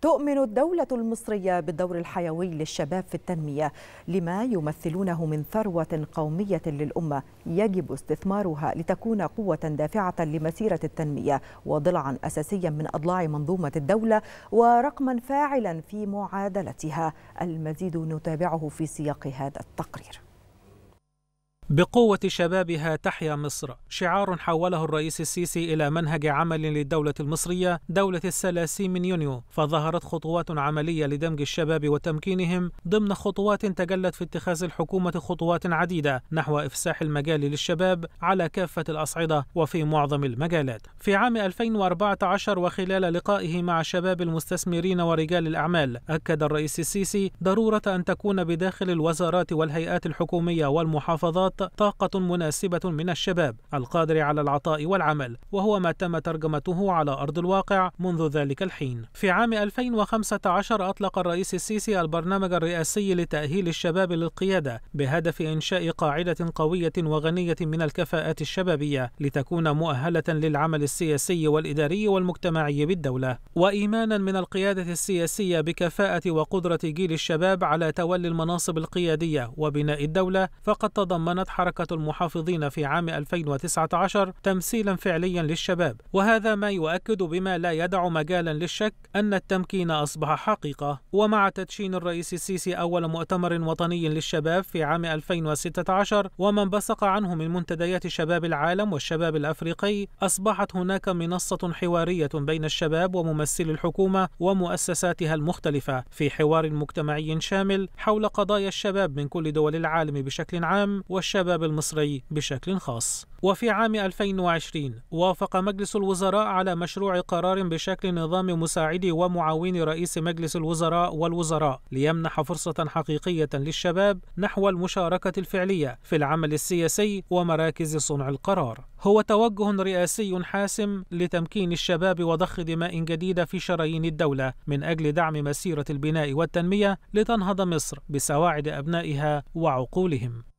تؤمن الدولة المصرية بالدور الحيوي للشباب في التنمية لما يمثلونه من ثروة قومية للأمة يجب استثمارها لتكون قوة دافعة لمسيرة التنمية وضلعا أساسيا من أضلاع منظومة الدولة ورقما فاعلا في معادلتها المزيد نتابعه في سياق هذا التقرير بقوة شبابها تحيا مصر شعار حوله الرئيس السيسي إلى منهج عمل للدولة المصرية دولة الثلاثين من يونيو فظهرت خطوات عملية لدمج الشباب وتمكينهم ضمن خطوات تجلت في اتخاذ الحكومة خطوات عديدة نحو إفساح المجال للشباب على كافة الأصعدة وفي معظم المجالات في عام 2014 وخلال لقائه مع شباب المستثمرين ورجال الأعمال أكد الرئيس السيسي ضرورة أن تكون بداخل الوزارات والهيئات الحكومية والمحافظات الوسط طاقة مناسبة من الشباب القادر على العطاء والعمل وهو ما تم ترجمته على أرض الواقع منذ ذلك الحين في عام 2015 أطلق الرئيس السيسي البرنامج الرئاسي لتأهيل الشباب للقيادة بهدف إنشاء قاعدة قوية وغنية من الكفاءات الشبابية لتكون مؤهلة للعمل السياسي والإداري والمجتمعي بالدولة وإيمانا من القيادة السياسية بكفاءة وقدرة جيل الشباب على تولي المناصب القيادية وبناء الدولة فقد تضمنت أطلقت حركة المحافظين في عام 2019 تمثيلا فعليا للشباب وهذا ما يؤكد بما لا يدع مجالا للشك أن التمكين أصبح حقيقة ومع تدشين الرئيس السيسي أول مؤتمر وطني للشباب في عام 2016 وما انبثق عنه من منتديات شباب العالم والشباب الأفريقي أصبحت هناك منصة حوارية بين الشباب وممثلي الحكومة ومؤسساتها المختلفة في حوار مجتمعي شامل حول قضايا الشباب من كل دول العالم بشكل عام والشباب الشباب المصري بشكل خاص وفي عام 2020 وافق مجلس الوزراء على مشروع قرار بشكل نظام مساعد ومعاون رئيس مجلس الوزراء والوزراء ليمنح فرصة حقيقية للشباب نحو المشاركة الفعلية في العمل السياسي ومراكز صنع القرار هو توجه رئاسي حاسم لتمكين الشباب وضخ دماء جديدة في شرايين الدولة من أجل دعم مسيرة البناء والتنمية لتنهض مصر بسواعد أبنائها وعقولهم